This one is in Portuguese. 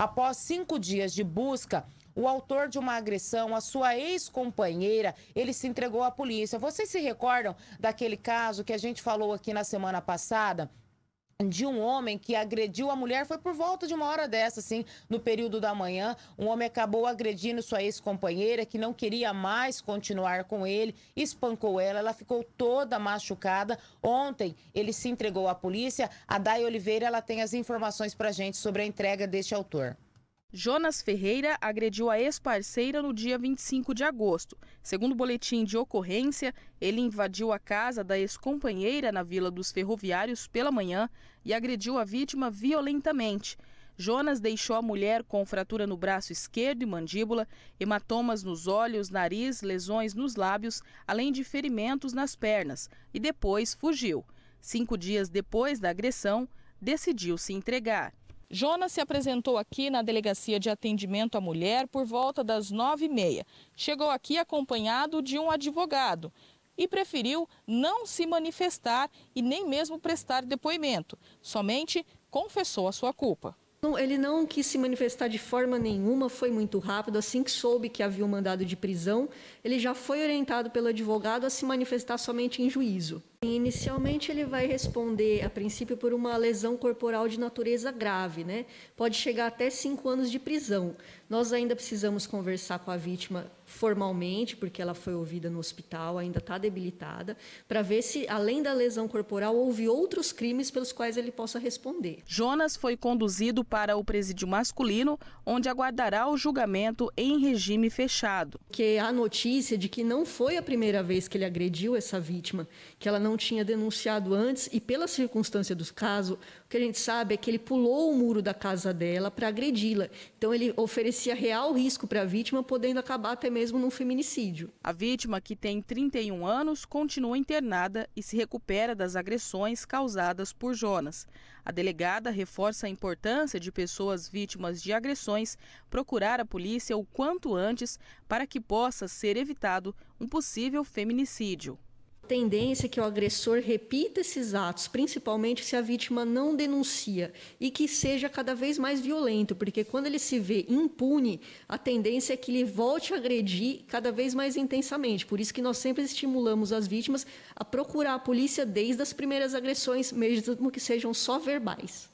Após cinco dias de busca, o autor de uma agressão, a sua ex-companheira, ele se entregou à polícia. Vocês se recordam daquele caso que a gente falou aqui na semana passada? de um homem que agrediu a mulher foi por volta de uma hora dessa, assim, no período da manhã. Um homem acabou agredindo sua ex-companheira, que não queria mais continuar com ele, espancou ela, ela ficou toda machucada. Ontem ele se entregou à polícia. A Day Oliveira, ela tem as informações pra gente sobre a entrega deste autor. Jonas Ferreira agrediu a ex-parceira no dia 25 de agosto. Segundo o boletim de ocorrência, ele invadiu a casa da ex-companheira na Vila dos Ferroviários pela manhã e agrediu a vítima violentamente. Jonas deixou a mulher com fratura no braço esquerdo e mandíbula, hematomas nos olhos, nariz, lesões nos lábios, além de ferimentos nas pernas, e depois fugiu. Cinco dias depois da agressão, decidiu se entregar. Jonas se apresentou aqui na Delegacia de Atendimento à Mulher por volta das nove e meia. Chegou aqui acompanhado de um advogado e preferiu não se manifestar e nem mesmo prestar depoimento. Somente confessou a sua culpa. ele não quis se manifestar de forma nenhuma, foi muito rápido. Assim que soube que havia um mandado de prisão, ele já foi orientado pelo advogado a se manifestar somente em juízo. Inicialmente ele vai responder, a princípio, por uma lesão corporal de natureza grave, né? Pode chegar até cinco anos de prisão. Nós ainda precisamos conversar com a vítima formalmente, porque ela foi ouvida no hospital, ainda está debilitada, para ver se, além da lesão corporal, houve outros crimes pelos quais ele possa responder. Jonas foi conduzido para o presídio masculino, onde aguardará o julgamento em regime fechado. Que a notícia de que não foi a primeira vez que ele agrediu essa vítima, que ela não não tinha denunciado antes e pela circunstância do caso, o que a gente sabe é que ele pulou o muro da casa dela para agredi-la. Então ele oferecia real risco para a vítima, podendo acabar até mesmo num feminicídio. A vítima, que tem 31 anos, continua internada e se recupera das agressões causadas por Jonas. A delegada reforça a importância de pessoas vítimas de agressões procurar a polícia o quanto antes para que possa ser evitado um possível feminicídio tendência que o agressor repita esses atos, principalmente se a vítima não denuncia, e que seja cada vez mais violento, porque quando ele se vê impune, a tendência é que ele volte a agredir cada vez mais intensamente. Por isso que nós sempre estimulamos as vítimas a procurar a polícia desde as primeiras agressões, mesmo que sejam só verbais.